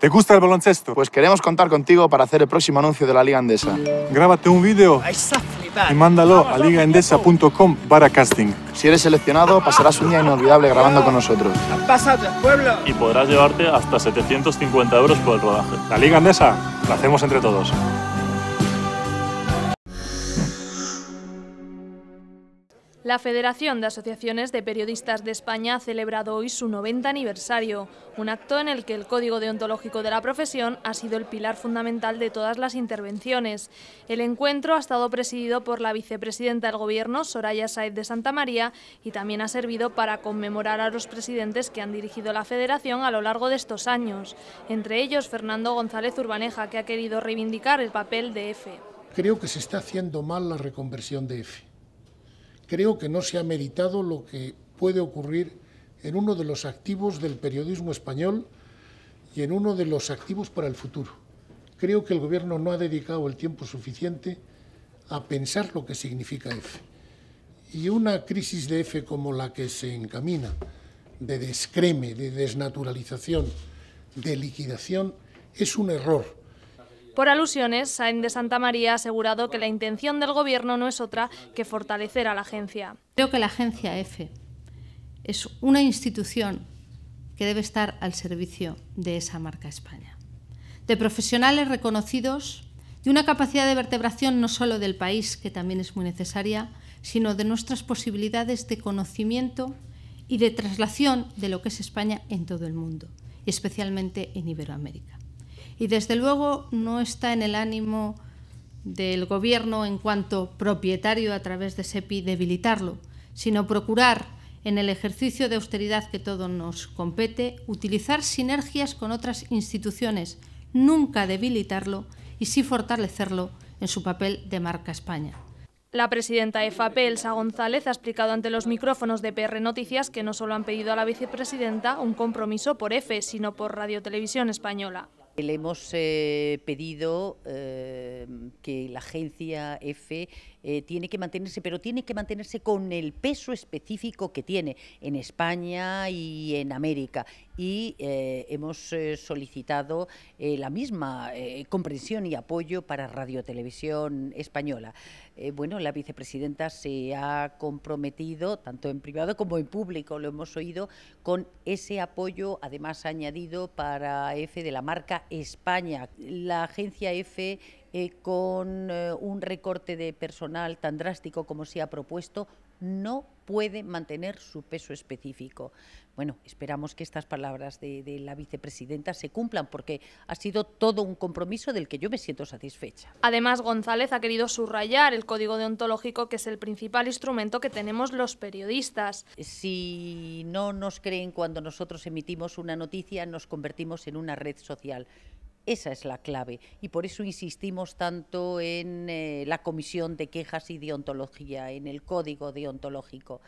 ¿Te gusta el baloncesto? Pues queremos contar contigo para hacer el próximo anuncio de la Liga Endesa. Grábate un vídeo y mándalo a ligaendesa.com para casting. Si eres seleccionado, pasarás un día inolvidable grabando con nosotros. pueblo! Y podrás llevarte hasta 750 euros por el rodaje. La Liga Endesa la hacemos entre todos. La Federación de Asociaciones de Periodistas de España ha celebrado hoy su 90 aniversario, un acto en el que el Código Deontológico de la Profesión ha sido el pilar fundamental de todas las intervenciones. El encuentro ha estado presidido por la vicepresidenta del Gobierno, Soraya Saez de Santa María, y también ha servido para conmemorar a los presidentes que han dirigido la Federación a lo largo de estos años, entre ellos Fernando González Urbaneja, que ha querido reivindicar el papel de EFE. E. Creo que se está haciendo mal la reconversión de EFE creo que no se ha meditado lo que puede ocurrir en uno de los activos del periodismo español y en uno de los activos para el futuro. Creo que el Gobierno no ha dedicado el tiempo suficiente a pensar lo que significa F Y una crisis de EFE como la que se encamina, de descreme, de desnaturalización, de liquidación, es un error por alusiones, Sain de Santa María ha asegurado que la intención del Gobierno no es otra que fortalecer a la agencia. Creo que la agencia EFE es una institución que debe estar al servicio de esa marca España, de profesionales reconocidos, de una capacidad de vertebración no solo del país, que también es muy necesaria, sino de nuestras posibilidades de conocimiento y de traslación de lo que es España en todo el mundo, especialmente en Iberoamérica y desde luego no está en el ánimo del gobierno en cuanto propietario a través de SEPI debilitarlo, sino procurar en el ejercicio de austeridad que todo nos compete, utilizar sinergias con otras instituciones, nunca debilitarlo y sí fortalecerlo en su papel de marca España. La presidenta de Elsa González, ha explicado ante los micrófonos de PR Noticias que no solo han pedido a la vicepresidenta un compromiso por EFE, e, sino por Radio Televisión Española le hemos eh, pedido eh, que la agencia F eh, tiene que mantenerse, pero tiene que mantenerse con el peso específico que tiene en España y en América. Y eh, hemos eh, solicitado la misma comprensión y apoyo para Radio Televisión Española. bueno, la vicepresidenta se ha comprometido, tanto en privado como en público, lo hemos oído, con ese apoyo, además añadido para EFE de la marca España. La agencia EFE eh, con eh, un recorte de personal tan drástico como se ha propuesto, no puede mantener su peso específico. Bueno, esperamos que estas palabras de, de, la vicepresidenta se cumplan porque ha sido todo un compromiso del que yo me siento satisfecha. Además, González ha querido subrayar el código deontológico que es el principal instrumento que tenemos los periodistas. Si no nos creen cuando nosotros emitimos una noticia, nos convertimos en una red social. Esa es la clave y por eso insistimos tanto en eh, la comisión de quejas y deontología, en el código deontológico,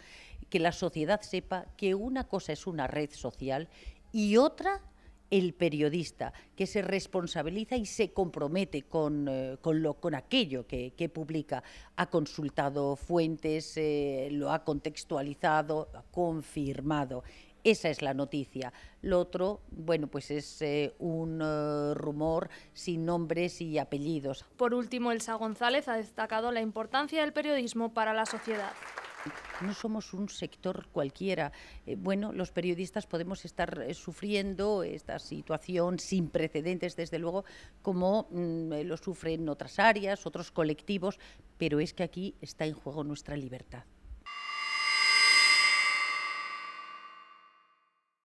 que la sociedad sepa que una cosa es una red social y otra el periodista, que se responsabiliza y se compromete con, eh, con aquello que, publica. Ha consultado fuentes, eh, lo ha contextualizado, ha confirmado. Esa es la noticia. Lo otro, bueno, pues es eh, un eh, rumor sin nombres y apellidos. Por último, Elsa González ha destacado la importancia del periodismo para la sociedad. No somos un sector cualquiera. Eh, bueno, los periodistas podemos estar sufriendo esta situación sin precedentes, desde luego, como mm, lo sufren otras áreas, otros colectivos, pero es que aquí está en juego nuestra libertad.